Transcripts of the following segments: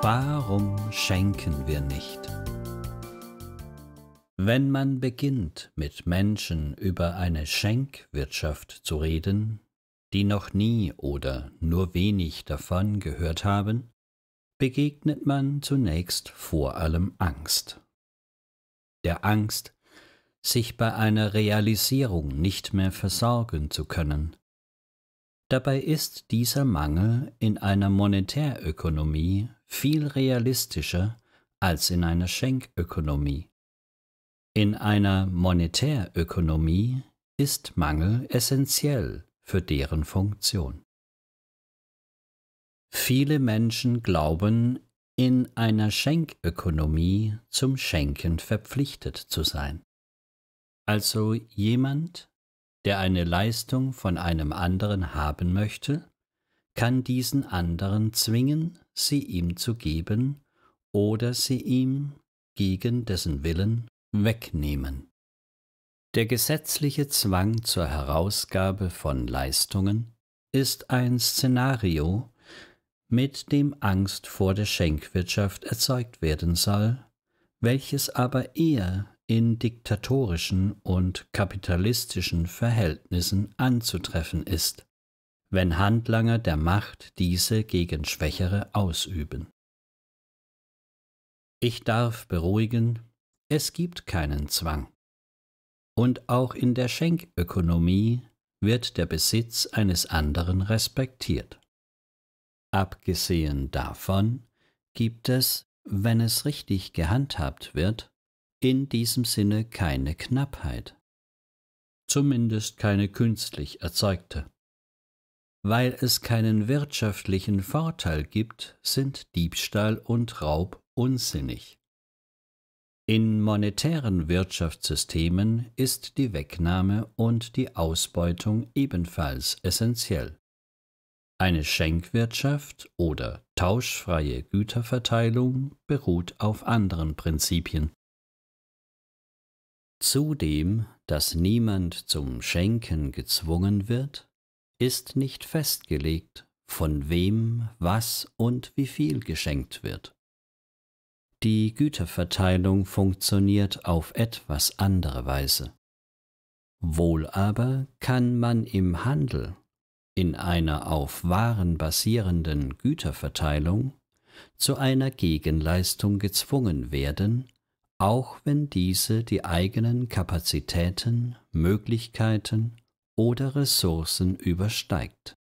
Warum schenken wir nicht? Wenn man beginnt, mit Menschen über eine Schenkwirtschaft zu reden, die noch nie oder nur wenig davon gehört haben, begegnet man zunächst vor allem Angst. Der Angst, sich bei einer Realisierung nicht mehr versorgen zu können. Dabei ist dieser Mangel in einer Monetärökonomie viel realistischer als in einer Schenkökonomie. In einer Monetärökonomie ist Mangel essentiell für deren Funktion. Viele Menschen glauben, in einer Schenkökonomie zum Schenken verpflichtet zu sein. Also jemand, der eine Leistung von einem anderen haben möchte, kann diesen anderen zwingen, sie ihm zu geben oder sie ihm gegen dessen Willen wegnehmen. Der gesetzliche Zwang zur Herausgabe von Leistungen ist ein Szenario, mit dem Angst vor der Schenkwirtschaft erzeugt werden soll, welches aber eher in diktatorischen und kapitalistischen Verhältnissen anzutreffen ist wenn Handlanger der Macht diese gegen Schwächere ausüben. Ich darf beruhigen, es gibt keinen Zwang. Und auch in der Schenkökonomie wird der Besitz eines anderen respektiert. Abgesehen davon gibt es, wenn es richtig gehandhabt wird, in diesem Sinne keine Knappheit. Zumindest keine künstlich erzeugte. Weil es keinen wirtschaftlichen Vorteil gibt, sind Diebstahl und Raub unsinnig. In monetären Wirtschaftssystemen ist die Wegnahme und die Ausbeutung ebenfalls essentiell. Eine Schenkwirtschaft oder tauschfreie Güterverteilung beruht auf anderen Prinzipien. Zudem, dass niemand zum Schenken gezwungen wird, ist nicht festgelegt, von wem, was und wie viel geschenkt wird. Die Güterverteilung funktioniert auf etwas andere Weise. Wohl aber kann man im Handel, in einer auf Waren basierenden Güterverteilung, zu einer Gegenleistung gezwungen werden, auch wenn diese die eigenen Kapazitäten, Möglichkeiten oder Ressourcen übersteigt.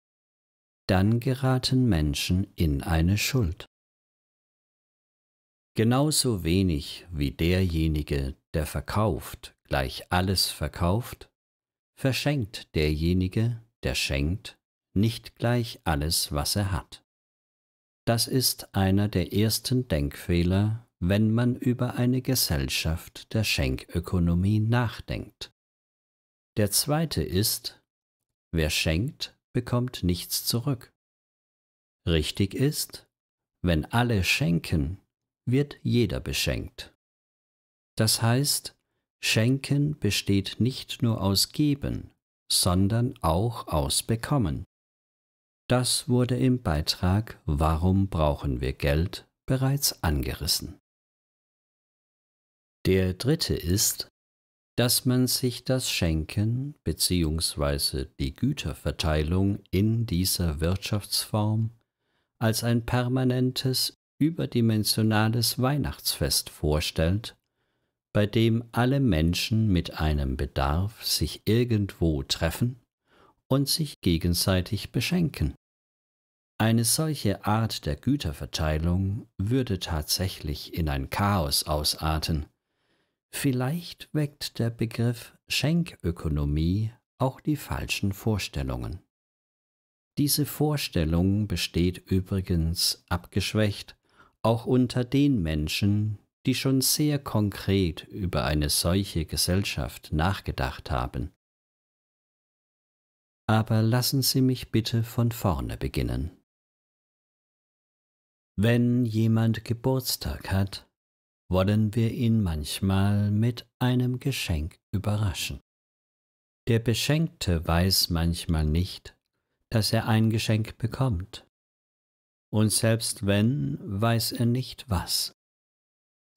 Dann geraten Menschen in eine Schuld. Genauso wenig wie derjenige, der verkauft, gleich alles verkauft, verschenkt derjenige, der schenkt, nicht gleich alles, was er hat. Das ist einer der ersten Denkfehler, wenn man über eine Gesellschaft der Schenkökonomie nachdenkt. Der zweite ist, wer schenkt, bekommt nichts zurück. Richtig ist, wenn alle schenken, wird jeder beschenkt. Das heißt, Schenken besteht nicht nur aus Geben, sondern auch aus Bekommen. Das wurde im Beitrag Warum brauchen wir Geld bereits angerissen. Der dritte ist, dass man sich das Schenken bzw. die Güterverteilung in dieser Wirtschaftsform als ein permanentes, überdimensionales Weihnachtsfest vorstellt, bei dem alle Menschen mit einem Bedarf sich irgendwo treffen und sich gegenseitig beschenken. Eine solche Art der Güterverteilung würde tatsächlich in ein Chaos ausarten, Vielleicht weckt der Begriff Schenkökonomie auch die falschen Vorstellungen. Diese Vorstellung besteht übrigens abgeschwächt auch unter den Menschen, die schon sehr konkret über eine solche Gesellschaft nachgedacht haben. Aber lassen Sie mich bitte von vorne beginnen. Wenn jemand Geburtstag hat, wollen wir ihn manchmal mit einem Geschenk überraschen. Der Beschenkte weiß manchmal nicht, dass er ein Geschenk bekommt. Und selbst wenn, weiß er nicht was.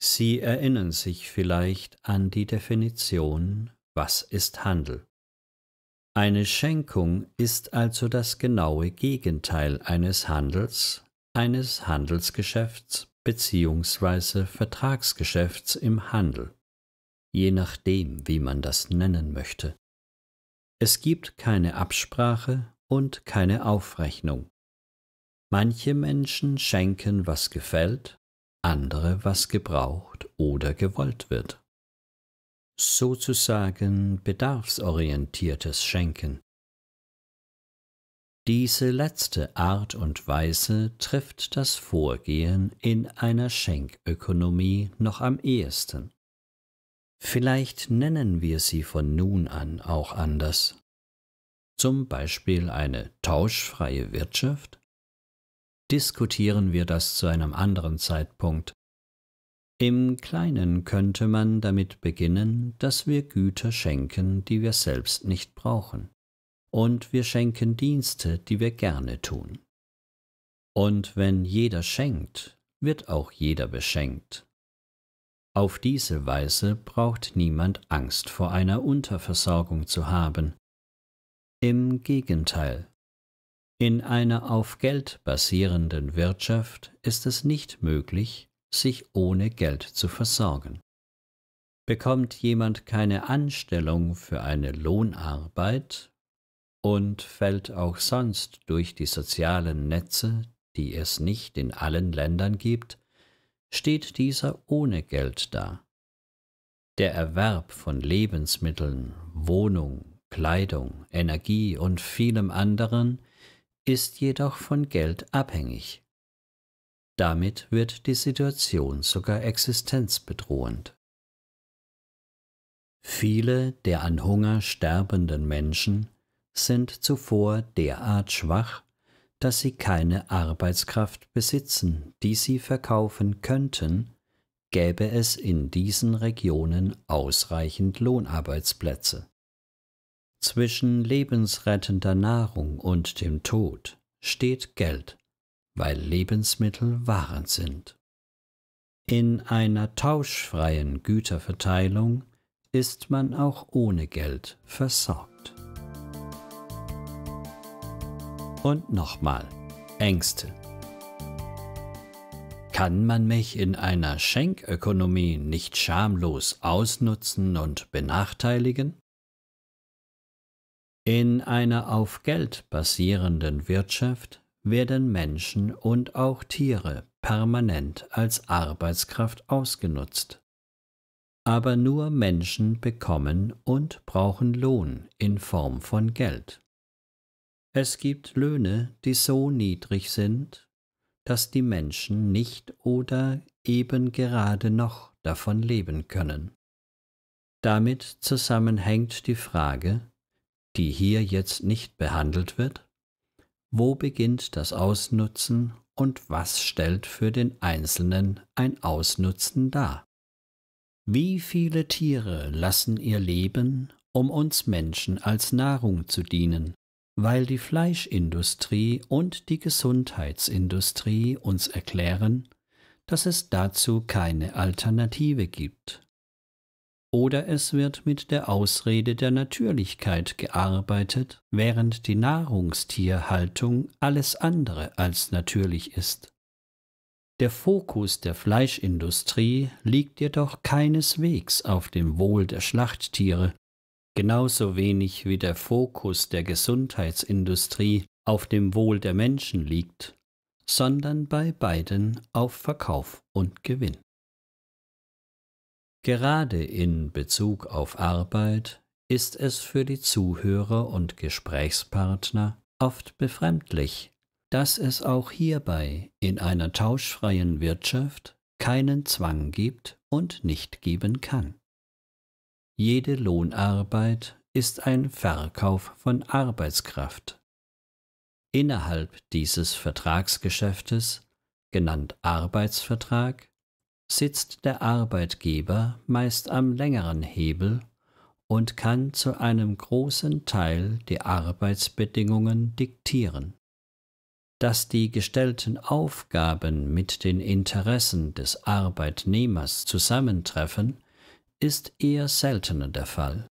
Sie erinnern sich vielleicht an die Definition, was ist Handel. Eine Schenkung ist also das genaue Gegenteil eines Handels, eines Handelsgeschäfts beziehungsweise Vertragsgeschäfts im Handel, je nachdem, wie man das nennen möchte. Es gibt keine Absprache und keine Aufrechnung. Manche Menschen schenken, was gefällt, andere, was gebraucht oder gewollt wird. Sozusagen bedarfsorientiertes Schenken. Diese letzte Art und Weise trifft das Vorgehen in einer Schenkökonomie noch am ehesten. Vielleicht nennen wir sie von nun an auch anders. Zum Beispiel eine tauschfreie Wirtschaft? Diskutieren wir das zu einem anderen Zeitpunkt. Im Kleinen könnte man damit beginnen, dass wir Güter schenken, die wir selbst nicht brauchen und wir schenken Dienste, die wir gerne tun. Und wenn jeder schenkt, wird auch jeder beschenkt. Auf diese Weise braucht niemand Angst vor einer Unterversorgung zu haben. Im Gegenteil, in einer auf Geld basierenden Wirtschaft ist es nicht möglich, sich ohne Geld zu versorgen. Bekommt jemand keine Anstellung für eine Lohnarbeit, und fällt auch sonst durch die sozialen Netze, die es nicht in allen Ländern gibt, steht dieser ohne Geld da. Der Erwerb von Lebensmitteln, Wohnung, Kleidung, Energie und vielem anderen ist jedoch von Geld abhängig. Damit wird die Situation sogar existenzbedrohend. Viele der an Hunger sterbenden Menschen sind zuvor derart schwach, dass sie keine Arbeitskraft besitzen, die sie verkaufen könnten, gäbe es in diesen Regionen ausreichend Lohnarbeitsplätze. Zwischen lebensrettender Nahrung und dem Tod steht Geld, weil Lebensmittel Waren sind. In einer tauschfreien Güterverteilung ist man auch ohne Geld versorgt. Und nochmal. Ängste. Kann man mich in einer Schenkökonomie nicht schamlos ausnutzen und benachteiligen? In einer auf Geld basierenden Wirtschaft werden Menschen und auch Tiere permanent als Arbeitskraft ausgenutzt. Aber nur Menschen bekommen und brauchen Lohn in Form von Geld. Es gibt Löhne, die so niedrig sind, dass die Menschen nicht oder eben gerade noch davon leben können. Damit zusammenhängt die Frage, die hier jetzt nicht behandelt wird, wo beginnt das Ausnutzen und was stellt für den Einzelnen ein Ausnutzen dar? Wie viele Tiere lassen ihr Leben, um uns Menschen als Nahrung zu dienen? weil die Fleischindustrie und die Gesundheitsindustrie uns erklären, dass es dazu keine Alternative gibt. Oder es wird mit der Ausrede der Natürlichkeit gearbeitet, während die Nahrungstierhaltung alles andere als natürlich ist. Der Fokus der Fleischindustrie liegt jedoch keineswegs auf dem Wohl der Schlachttiere, genauso wenig wie der Fokus der Gesundheitsindustrie auf dem Wohl der Menschen liegt, sondern bei beiden auf Verkauf und Gewinn. Gerade in Bezug auf Arbeit ist es für die Zuhörer und Gesprächspartner oft befremdlich, dass es auch hierbei in einer tauschfreien Wirtschaft keinen Zwang gibt und nicht geben kann. Jede Lohnarbeit ist ein Verkauf von Arbeitskraft. Innerhalb dieses Vertragsgeschäftes, genannt Arbeitsvertrag, sitzt der Arbeitgeber meist am längeren Hebel und kann zu einem großen Teil die Arbeitsbedingungen diktieren. Dass die gestellten Aufgaben mit den Interessen des Arbeitnehmers zusammentreffen, ist eher seltener der Fall.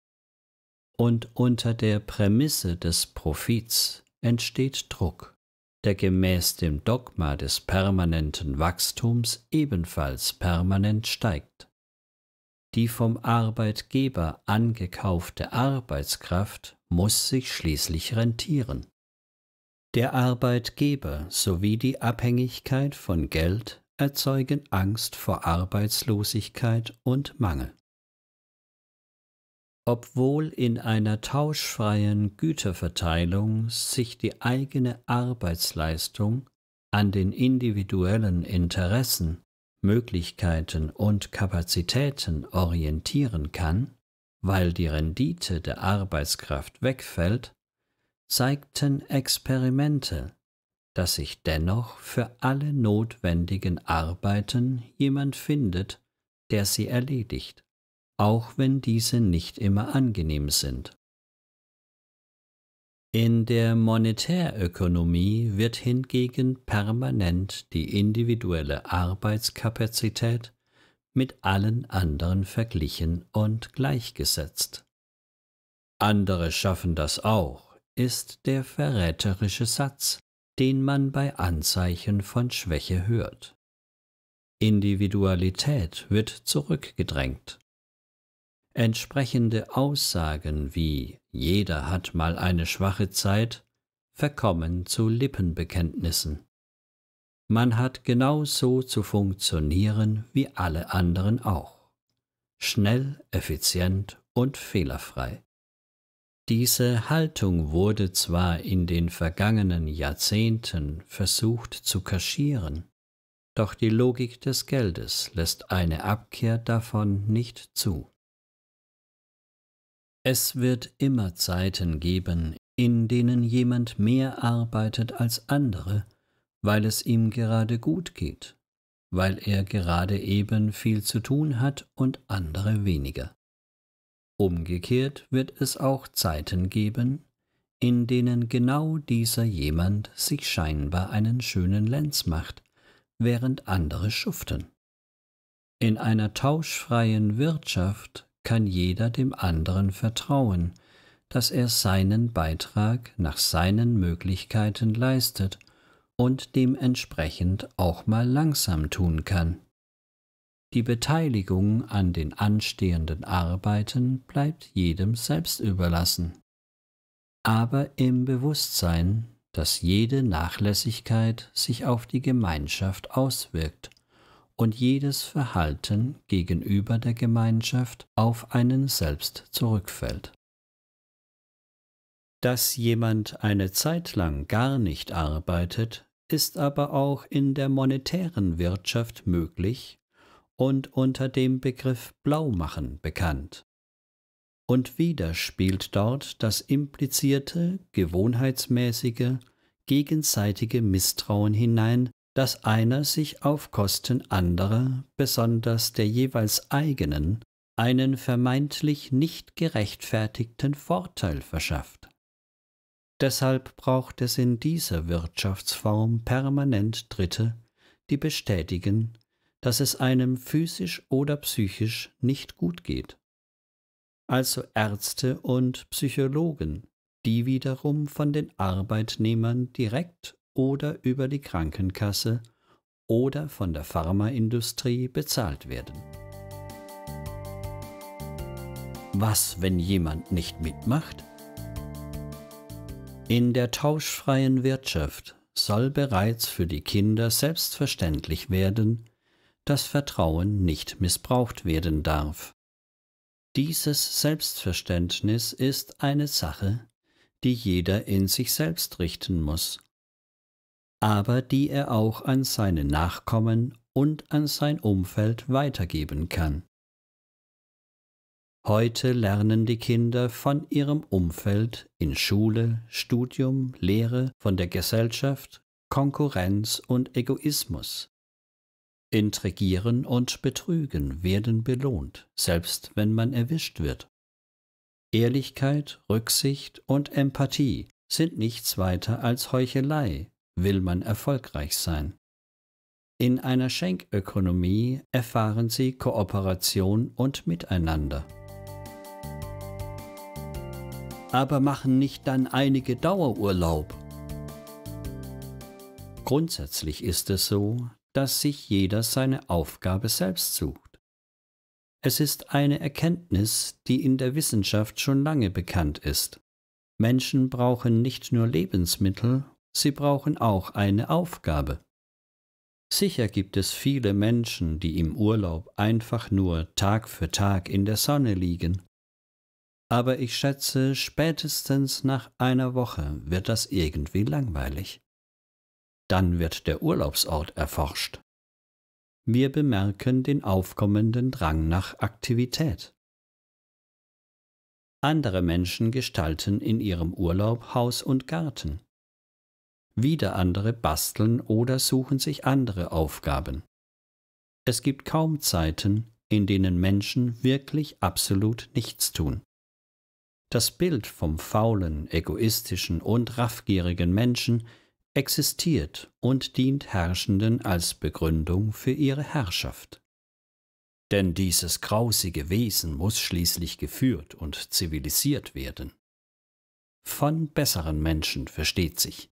Und unter der Prämisse des Profits entsteht Druck, der gemäß dem Dogma des permanenten Wachstums ebenfalls permanent steigt. Die vom Arbeitgeber angekaufte Arbeitskraft muss sich schließlich rentieren. Der Arbeitgeber sowie die Abhängigkeit von Geld erzeugen Angst vor Arbeitslosigkeit und Mangel obwohl in einer tauschfreien Güterverteilung sich die eigene Arbeitsleistung an den individuellen Interessen, Möglichkeiten und Kapazitäten orientieren kann, weil die Rendite der Arbeitskraft wegfällt, zeigten Experimente, dass sich dennoch für alle notwendigen Arbeiten jemand findet, der sie erledigt auch wenn diese nicht immer angenehm sind. In der Monetärökonomie wird hingegen permanent die individuelle Arbeitskapazität mit allen anderen verglichen und gleichgesetzt. Andere schaffen das auch, ist der verräterische Satz, den man bei Anzeichen von Schwäche hört. Individualität wird zurückgedrängt. Entsprechende Aussagen wie jeder hat mal eine schwache Zeit verkommen zu Lippenbekenntnissen. Man hat genau so zu funktionieren wie alle anderen auch. Schnell, effizient und fehlerfrei. Diese Haltung wurde zwar in den vergangenen Jahrzehnten versucht zu kaschieren, doch die Logik des Geldes lässt eine Abkehr davon nicht zu. Es wird immer Zeiten geben, in denen jemand mehr arbeitet als andere, weil es ihm gerade gut geht, weil er gerade eben viel zu tun hat und andere weniger. Umgekehrt wird es auch Zeiten geben, in denen genau dieser jemand sich scheinbar einen schönen Lenz macht, während andere schuften. In einer tauschfreien Wirtschaft kann jeder dem anderen vertrauen, dass er seinen Beitrag nach seinen Möglichkeiten leistet und dementsprechend auch mal langsam tun kann. Die Beteiligung an den anstehenden Arbeiten bleibt jedem selbst überlassen, aber im Bewusstsein, dass jede Nachlässigkeit sich auf die Gemeinschaft auswirkt und jedes Verhalten gegenüber der Gemeinschaft auf einen selbst zurückfällt. Dass jemand eine Zeit lang gar nicht arbeitet, ist aber auch in der monetären Wirtschaft möglich und unter dem Begriff Blaumachen bekannt. Und wieder spielt dort das implizierte, gewohnheitsmäßige, gegenseitige Misstrauen hinein, dass einer sich auf Kosten anderer, besonders der jeweils eigenen, einen vermeintlich nicht gerechtfertigten Vorteil verschafft. Deshalb braucht es in dieser Wirtschaftsform permanent Dritte, die bestätigen, dass es einem physisch oder psychisch nicht gut geht. Also Ärzte und Psychologen, die wiederum von den Arbeitnehmern direkt oder über die Krankenkasse oder von der Pharmaindustrie bezahlt werden. Was, wenn jemand nicht mitmacht? In der tauschfreien Wirtschaft soll bereits für die Kinder selbstverständlich werden, dass Vertrauen nicht missbraucht werden darf. Dieses Selbstverständnis ist eine Sache, die jeder in sich selbst richten muss aber die er auch an seine Nachkommen und an sein Umfeld weitergeben kann. Heute lernen die Kinder von ihrem Umfeld in Schule, Studium, Lehre, von der Gesellschaft, Konkurrenz und Egoismus. Intrigieren und Betrügen werden belohnt, selbst wenn man erwischt wird. Ehrlichkeit, Rücksicht und Empathie sind nichts weiter als Heuchelei, will man erfolgreich sein. In einer Schenkökonomie erfahren Sie Kooperation und Miteinander. Aber machen nicht dann einige Dauerurlaub. Grundsätzlich ist es so, dass sich jeder seine Aufgabe selbst sucht. Es ist eine Erkenntnis, die in der Wissenschaft schon lange bekannt ist. Menschen brauchen nicht nur Lebensmittel, Sie brauchen auch eine Aufgabe. Sicher gibt es viele Menschen, die im Urlaub einfach nur Tag für Tag in der Sonne liegen. Aber ich schätze, spätestens nach einer Woche wird das irgendwie langweilig. Dann wird der Urlaubsort erforscht. Wir bemerken den aufkommenden Drang nach Aktivität. Andere Menschen gestalten in ihrem Urlaub Haus und Garten wieder andere basteln oder suchen sich andere Aufgaben. Es gibt kaum Zeiten, in denen Menschen wirklich absolut nichts tun. Das Bild vom faulen, egoistischen und raffgierigen Menschen existiert und dient Herrschenden als Begründung für ihre Herrschaft. Denn dieses grausige Wesen muss schließlich geführt und zivilisiert werden. Von besseren Menschen versteht sich.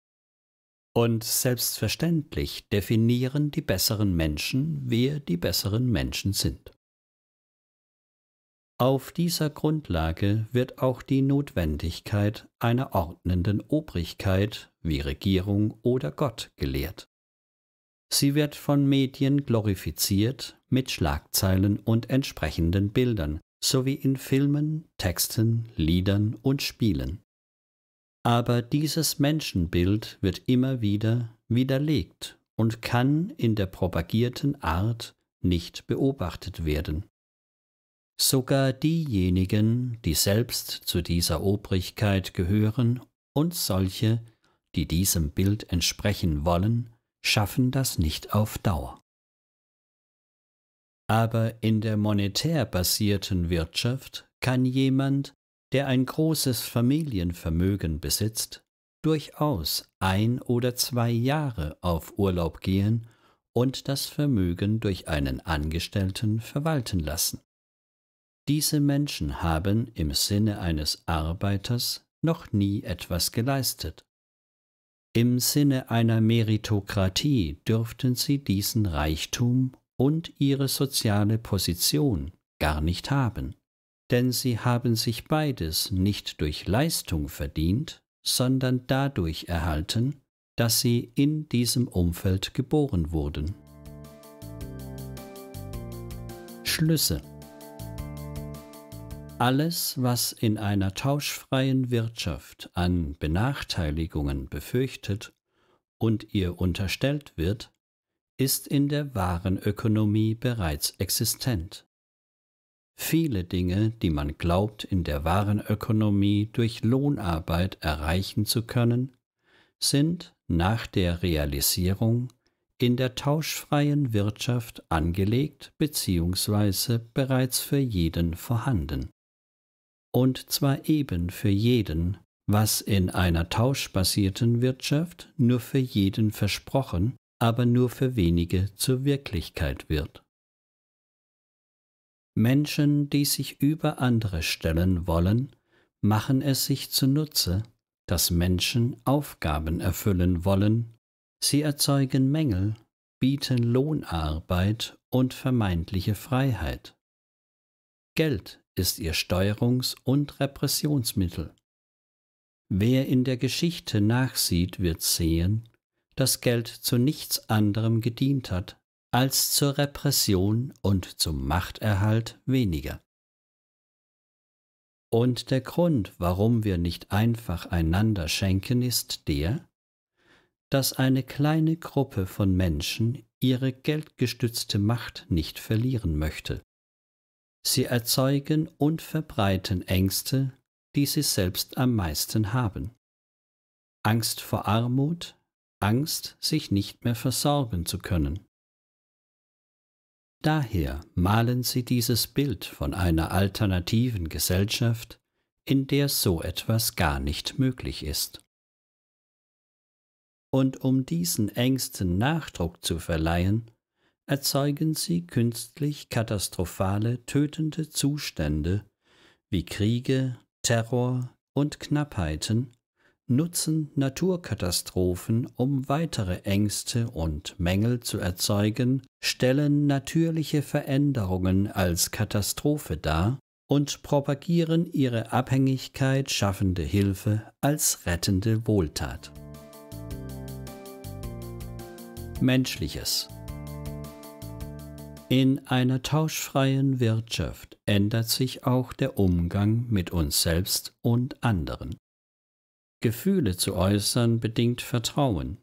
Und selbstverständlich definieren die besseren Menschen, wer die besseren Menschen sind. Auf dieser Grundlage wird auch die Notwendigkeit einer ordnenden Obrigkeit wie Regierung oder Gott gelehrt. Sie wird von Medien glorifiziert mit Schlagzeilen und entsprechenden Bildern, sowie in Filmen, Texten, Liedern und Spielen. Aber dieses Menschenbild wird immer wieder widerlegt und kann in der propagierten Art nicht beobachtet werden. Sogar diejenigen, die selbst zu dieser Obrigkeit gehören und solche, die diesem Bild entsprechen wollen, schaffen das nicht auf Dauer. Aber in der monetär basierten Wirtschaft kann jemand, der ein großes Familienvermögen besitzt, durchaus ein oder zwei Jahre auf Urlaub gehen und das Vermögen durch einen Angestellten verwalten lassen. Diese Menschen haben im Sinne eines Arbeiters noch nie etwas geleistet. Im Sinne einer Meritokratie dürften sie diesen Reichtum und ihre soziale Position gar nicht haben denn sie haben sich beides nicht durch Leistung verdient, sondern dadurch erhalten, dass sie in diesem Umfeld geboren wurden. Schlüsse alles, was in einer tauschfreien Wirtschaft an Benachteiligungen befürchtet und ihr unterstellt wird, ist in der wahren Ökonomie bereits existent. Viele Dinge, die man glaubt, in der Warenökonomie durch Lohnarbeit erreichen zu können, sind nach der Realisierung in der tauschfreien Wirtschaft angelegt bzw. bereits für jeden vorhanden. Und zwar eben für jeden, was in einer tauschbasierten Wirtschaft nur für jeden versprochen, aber nur für wenige zur Wirklichkeit wird. Menschen, die sich über andere stellen wollen, machen es sich zunutze, dass Menschen Aufgaben erfüllen wollen, sie erzeugen Mängel, bieten Lohnarbeit und vermeintliche Freiheit. Geld ist ihr Steuerungs- und Repressionsmittel. Wer in der Geschichte nachsieht, wird sehen, dass Geld zu nichts anderem gedient hat, als zur Repression und zum Machterhalt weniger. Und der Grund, warum wir nicht einfach einander schenken, ist der, dass eine kleine Gruppe von Menschen ihre geldgestützte Macht nicht verlieren möchte. Sie erzeugen und verbreiten Ängste, die sie selbst am meisten haben. Angst vor Armut, Angst, sich nicht mehr versorgen zu können. Daher malen sie dieses Bild von einer alternativen Gesellschaft, in der so etwas gar nicht möglich ist. Und um diesen Ängsten Nachdruck zu verleihen, erzeugen sie künstlich katastrophale, tötende Zustände wie Kriege, Terror und Knappheiten, nutzen Naturkatastrophen, um weitere Ängste und Mängel zu erzeugen, stellen natürliche Veränderungen als Katastrophe dar und propagieren ihre Abhängigkeit schaffende Hilfe als rettende Wohltat. Menschliches in einer tauschfreien Wirtschaft ändert sich auch der Umgang mit uns selbst und anderen. Gefühle zu äußern bedingt Vertrauen.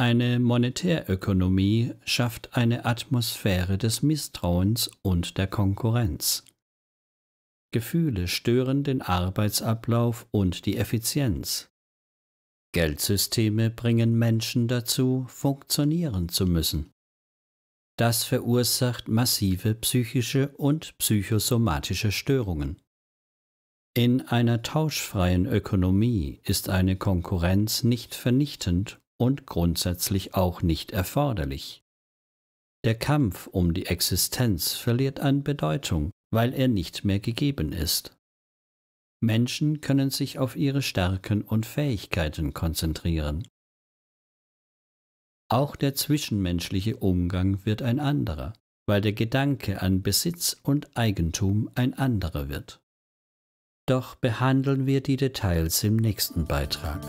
Eine Monetärökonomie schafft eine Atmosphäre des Misstrauens und der Konkurrenz. Gefühle stören den Arbeitsablauf und die Effizienz. Geldsysteme bringen Menschen dazu, funktionieren zu müssen. Das verursacht massive psychische und psychosomatische Störungen. In einer tauschfreien Ökonomie ist eine Konkurrenz nicht vernichtend und grundsätzlich auch nicht erforderlich. Der Kampf um die Existenz verliert an Bedeutung, weil er nicht mehr gegeben ist. Menschen können sich auf ihre Stärken und Fähigkeiten konzentrieren. Auch der zwischenmenschliche Umgang wird ein anderer, weil der Gedanke an Besitz und Eigentum ein anderer wird doch behandeln wir die Details im nächsten Beitrag.